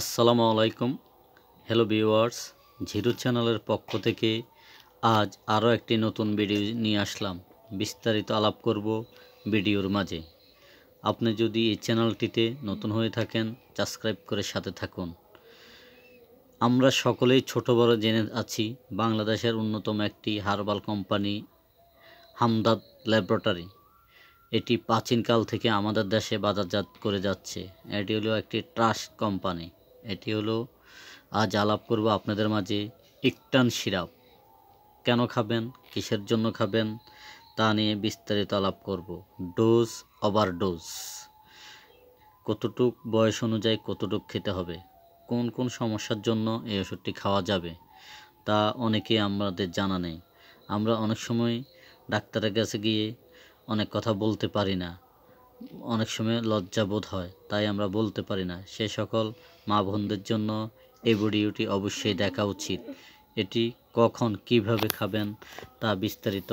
আসসালামু আলাইকুম hello viewers ঝিরু চ্যানেলের পক্ষ থেকে আজ আরও একটি নতুন ভিডিও নিয়ে আসলাম বিস্তারিত আলাপ করব ভিডিওর মাঝে আপনি যদি এই চ্যানেলটিতে নতুন হয়ে থাকেন সাবস্ক্রাইব করে সাথে থাকুন আমরা সকলেই ছোট বড় জেনে আছি বাংলাদেশের অন্যতম একটি হার্বাল কোম্পানি হামদাদ ল্যাবরেটরি এটি প্রাচীনকাল থেকে আমাদের দেশে বাজারজাত করে যাচ্ছে এটি হলো একটি ট্রাস্ট কোম্পানি এটি হলো আজ আলাপ করব আপনাদের মাঝে ইকটান সিরাপ কেন খাবেন কিসের জন্য খাবেন তা নিয়ে বিস্তারিত আলাপ করব ডোজ ওভার ডোজ কতটুক বয়স অনুযায়ী কতটুক খেতে হবে কোন কোন সমস্যার জন্য এই ওষুধটি খাওয়া যাবে তা অনেকে আমাদের জানা নেই আমরা অনেক সময় ডাক্তারের কাছে গিয়ে অনেক কথা বলতে পারি না অনেক সময় লজ্জাবোধ হয় তাই আমরা বলতে পারি না সে সকল মা বোনদের জন্য এই ভিডিওটি অবশ্যই দেখা উচিত এটি কখন কিভাবে খাবেন তা বিস্তারিত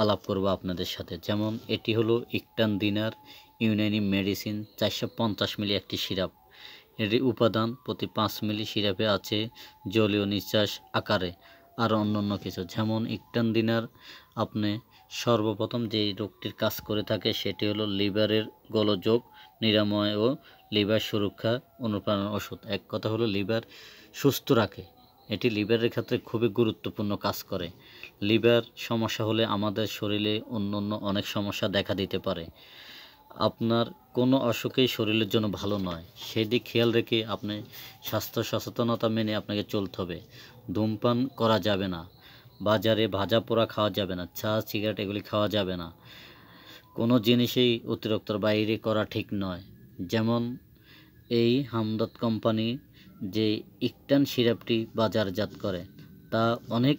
আলাপ করব আপনাদের সাথে যেমন এটি হলো ইকটান দিনার ইউনানি মেডিসিন চারশো মিলি একটি সিরাপ এটি উপাদান প্রতি পাঁচ মিলি সিরাপে আছে জলীয় নিঃশ্বাস আকারে আর অন্য অন্য কিছু যেমন ইকটান দিনার আপনি সর্বপ্রথম যে রোগটির কাজ করে থাকে সেটি হলো লিভারের গোলযোগ নিরাময় ও লিভার সুরক্ষা অনুপ্রাণ ওষুধ এক কথা হলো লিভার সুস্থ রাখে এটি লিভারের ক্ষেত্রে খুবই গুরুত্বপূর্ণ কাজ করে লিভার সমস্যা হলে আমাদের শরীরে অন্য অন্য অনেক সমস্যা দেখা দিতে পারে আপনার কোনো অসুখেই শরীরের জন্য ভালো নয় সেদিক খেয়াল রেখে আপনি স্বাস্থ্য সচেতনতা মেনে আপনাকে চলতে হবে ধূমপান করা যাবে না বাজারে ভাজা পোড়া খাওয়া যাবে না চা সিগারেট এগুলি খাওয়া যাবে না কোনো জিনিসই অতিরিক্তর বাইরে করা ঠিক নয় যেমন এই হামদত কোম্পানি যে ইকটান সিরাপটি বাজারজাত করে তা অনেক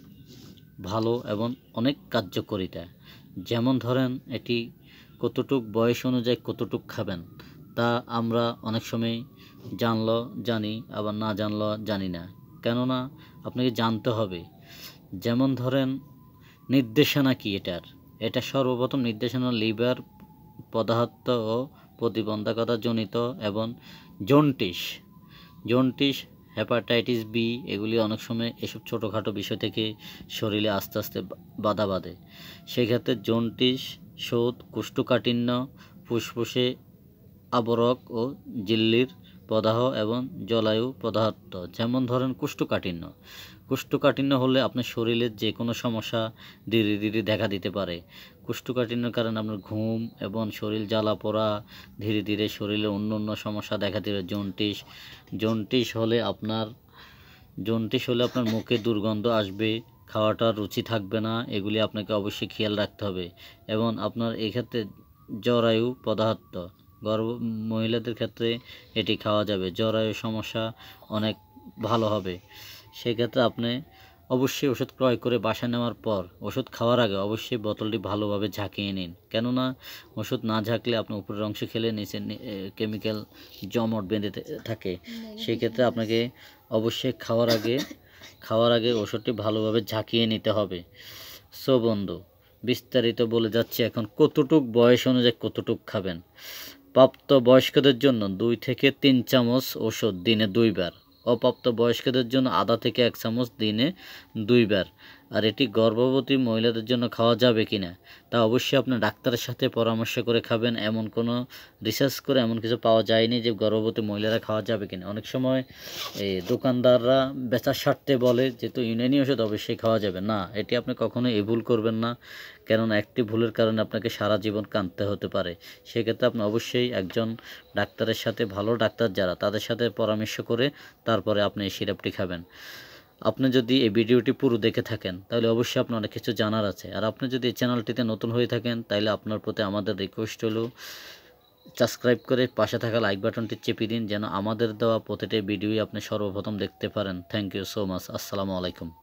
ভালো এবং অনেক কার্যকরিতা যেমন ধরেন এটি কতটুক বয়স অনুযায়ী কতটুক খাবেন তা আমরা অনেক সময় জানল জানি আবার না জানল জানি না কেননা আপনাকে জানতে হবে যেমন ধরেন নির্দেশনা কি এটার এটা সর্বপ্রথম নির্দেশনা লিভার পদার্থ ও প্রতিবন্ধকতা জনিত এবং জন্টিস জন্টিস হেপাটাইটিস বি এগুলি অনেক সময় এসব ছোটোখাটো বিষয় থেকে শরীরে আস্তে আস্তে বাধা বাঁধে সেক্ষেত্রে জন্টিস শোধ কুষ্ঠকাঠিন্য ফুসফুসে আবরক ও জিল্লির প্রদাহ এবং জলায়ু পদার্থ যেমন ধরেন কুষ্ঠকাঠিন্য কুষ্ঠকাঠিন্য হলে আপনার শরীরের যে কোনো সমস্যা ধীরে ধীরে দেখা দিতে পারে কুষ্ঠকাঠিন্যের কারণে আপনার ঘুম এবং শরীর জ্বালা পোড়া ধীরে ধীরে শরীরে অন্য অন্য সমস্যা দেখা দিতে জন্টিস জন্টিস হলে আপনার জন্টিস হলে আপনার মুখে দুর্গন্ধ আসবে খাওয়াটা রুচি থাকবে না এগুলি আপনাকে অবশ্যই খেয়াল রাখতে হবে এবং আপনার এক্ষেত্রে জরায়ু পদার্থ গর্ভ মহিলাদের ক্ষেত্রে এটি খাওয়া যাবে জরায়ু সমস্যা অনেক ভালো হবে সেক্ষেত্রে আপনি অবশ্যই ওষুধ ক্রয় করে বাসা নেওয়ার পর ওষুধ খাওয়ার আগে অবশ্যই বোতলটি ভালোভাবে ঝাঁকিয়ে নিন কেননা ওষুধ না ঝাঁকলে আপনি উপরের অংশে খেলে নিচে কেমিক্যাল জমট বেঁধে থাকে সেই ক্ষেত্রে আপনাকে অবশ্যই খাওয়ার আগে খাওয়ার আগে ওষুধটি ভালোভাবে ঝাঁকিয়ে নিতে হবে সো বন্ধু বিস্তারিত বলে যাচ্ছি এখন কতটুক বয়স অনুযায়ী কতটুক খাবেন প্রাপ্ত বয়স্কদের জন্য দুই থেকে তিন চামচ ওষুধ দিনে দুইবার অপ্রাপ্ত বয়স্কদের জন্য আধা থেকে এক চামচ দিনে দুইবার আর এটি গর্ভবতী মহিলাদের জন্য খাওয়া যাবে কি না তা অবশ্যই আপনার ডাক্তারের সাথে পরামর্শ করে খাবেন এমন কোনো রিসার্চ করে এমন কিছু পাওয়া যায়নি যে গর্ভবতী মহিলারা খাওয়া যাবে কি না অনেক সময় এই দোকানদাররা বেচার স্বার্থে বলে যে তো ইউনানি ওষুধ অবশ্যই খাওয়া যাবে না এটি আপনি কখনো এ ভুল করবেন না কেননা একটি ভুলের কারণে আপনাকে সারা জীবন কাঁদতে হতে পারে সেক্ষেত্রে আপনি অবশ্যই একজন ডাক্তারের সাথে ভালো ডাক্তার যারা তাদের সাথে পরামর্শ করে তারপরে আপনি এই সিরাপটি খাবেন আপনি যদি এই ভিডিওটি পুরো দেখে থাকেন তাহলে অবশ্যই আপনার অনেক কিছু জানার আছে আর আপনি যদি এই চ্যানেলটিতে নতুন হয়ে থাকেন তাহলে আপনার প্রতি আমাদের রিকোয়েস্ট হলো সাবস্ক্রাইব করে পাশে থাকা লাইক বাটনটি চেপে দিন যেন আমাদের দেওয়া প্রতিটি ভিডিওই আপনি সর্বপ্রথম দেখতে পারেন থ্যাংক ইউ সো মাচ আসসালামু আলাইকুম